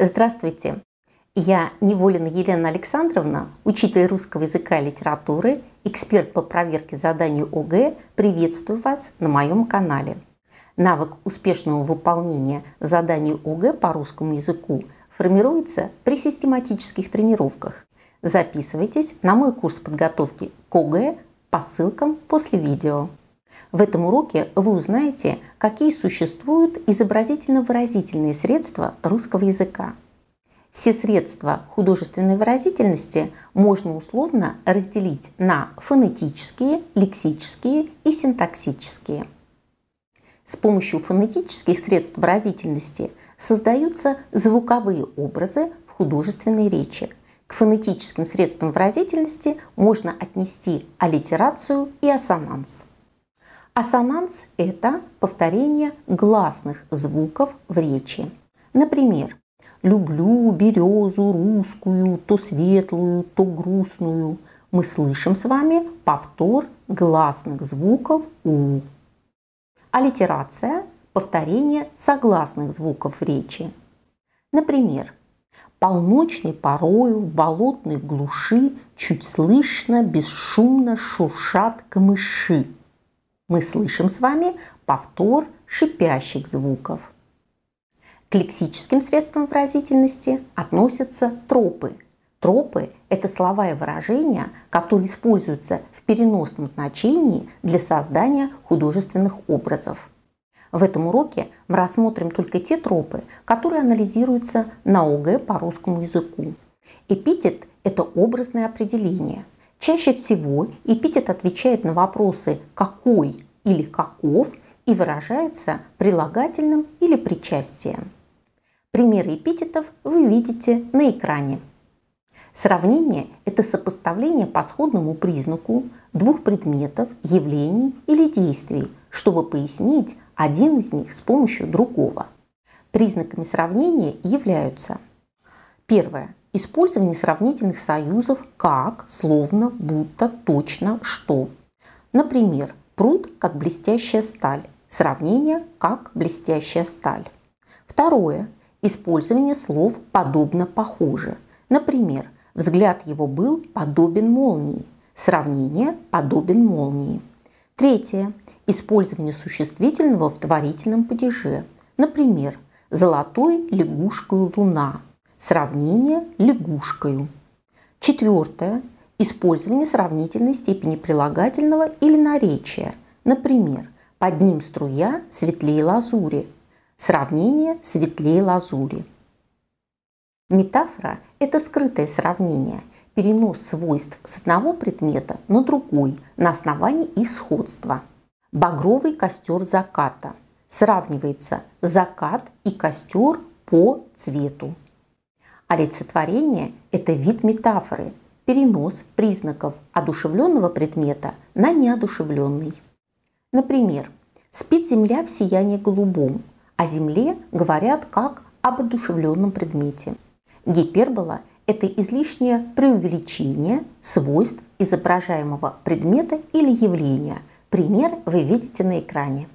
Здравствуйте! Я Неволина Елена Александровна, учитель русского языка и литературы, эксперт по проверке заданий ОГЭ, приветствую вас на моем канале. Навык успешного выполнения заданий ОГЭ по русскому языку формируется при систематических тренировках. Записывайтесь на мой курс подготовки к ОГЭ по ссылкам после видео. В этом уроке вы узнаете, какие существуют изобразительно-выразительные средства русского языка. Все средства художественной выразительности можно условно разделить на фонетические, лексические и синтаксические. С помощью фонетических средств выразительности создаются звуковые образы в художественной речи. К фонетическим средствам выразительности можно отнести аллитерацию и ассонанс. Ассонанс – это повторение гласных звуков в речи. Например, «люблю березу русскую, то светлую, то грустную». Мы слышим с вами повтор гласных звуков «у». Аллитерация – повторение согласных звуков в речи. Например, полночной порою в болотной глуши чуть слышно, бесшумно шуршат камыши – мы слышим с вами повтор шипящих звуков. К лексическим средствам выразительности относятся тропы. Тропы – это слова и выражения, которые используются в переносном значении для создания художественных образов. В этом уроке мы рассмотрим только те тропы, которые анализируются на ОГЭ по русскому языку. Эпитет – это образное определение – Чаще всего эпитет отвечает на вопросы «какой» или «каков» и выражается прилагательным или причастием. Примеры эпитетов вы видите на экране. Сравнение – это сопоставление по сходному признаку двух предметов, явлений или действий, чтобы пояснить один из них с помощью другого. Признаками сравнения являются Первое использование сравнительных союзов как, словно, будто, точно, что. Например, пруд как блестящая сталь. Сравнение как блестящая сталь. Второе. Использование слов подобно похоже. Например, взгляд его был подобен молнии. Сравнение подобен молнии. Третье. Использование существительного в творительном падеже. Например, «золотой лягушкою луна», Сравнение лягушкою. Четвертое. Использование сравнительной степени прилагательного или наречия. Например, под ним струя светлее лазури. Сравнение светлее лазури. Метафора – это скрытое сравнение, перенос свойств с одного предмета на другой на основании их сходства. Багровый костер заката. Сравнивается закат и костер по цвету. Олицетворение – это вид метафоры, перенос признаков одушевленного предмета на неодушевленный. Например, спит Земля в сиянии голубом, о а Земле говорят как об одушевленном предмете. Гипербола – это излишнее преувеличение свойств изображаемого предмета или явления. Пример вы видите на экране.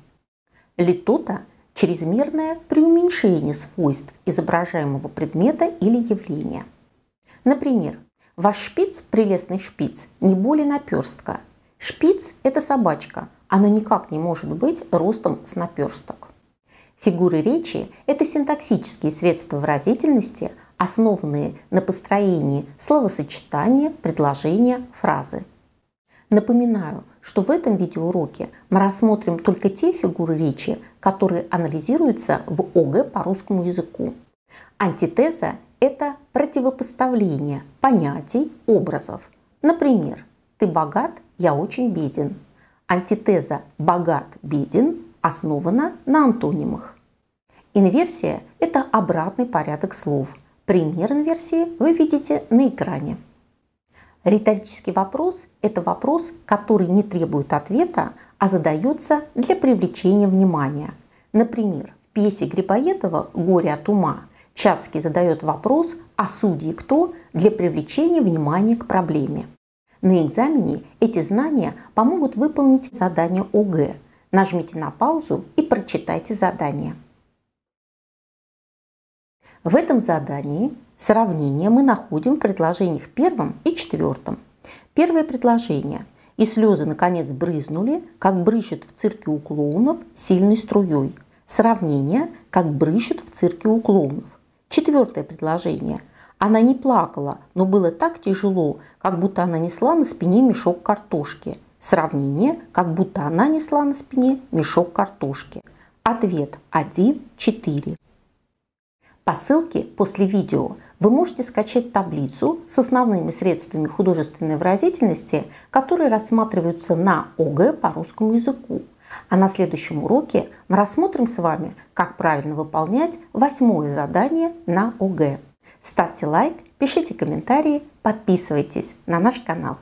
Литота – чрезмерное преуменьшение свойств изображаемого предмета или явления. Например, ваш шпиц, прелестный шпиц, не более наперстка. Шпиц – это собачка, она никак не может быть ростом с наперсток. Фигуры речи – это синтаксические средства выразительности, основанные на построении словосочетания, предложения, фразы – Напоминаю, что в этом видеоуроке мы рассмотрим только те фигуры речи, которые анализируются в ОГЭ по русскому языку. Антитеза – это противопоставление понятий, образов. Например, «ты богат, я очень беден». Антитеза «богат-беден» основана на антонимах. Инверсия – это обратный порядок слов. Пример инверсии вы видите на экране. Риторический вопрос – это вопрос, который не требует ответа, а задается для привлечения внимания. Например, в пьесе Грибоедова «Горе от ума» Чацкий задает вопрос «О а судьи кто?» для привлечения внимания к проблеме. На экзамене эти знания помогут выполнить задание ОГЭ. Нажмите на паузу и прочитайте задание. В этом задании Сравнение мы находим в предложениях первом и четвертом. Первое предложение. «И слезы, наконец, брызнули, как брызжет в цирке у клоунов сильной струей». Сравнение «как брызжет в цирке у клоунов». Четвертое предложение. Она не плакала, но было так тяжело, как будто она несла на спине мешок картошки. Сравнение, как будто она несла на спине мешок картошки. Ответ 1, 4. По ссылке после видео вы можете скачать таблицу с основными средствами художественной выразительности, которые рассматриваются на ОГЭ по русскому языку. А на следующем уроке мы рассмотрим с вами, как правильно выполнять восьмое задание на ОГЭ. Ставьте лайк, пишите комментарии, подписывайтесь на наш канал.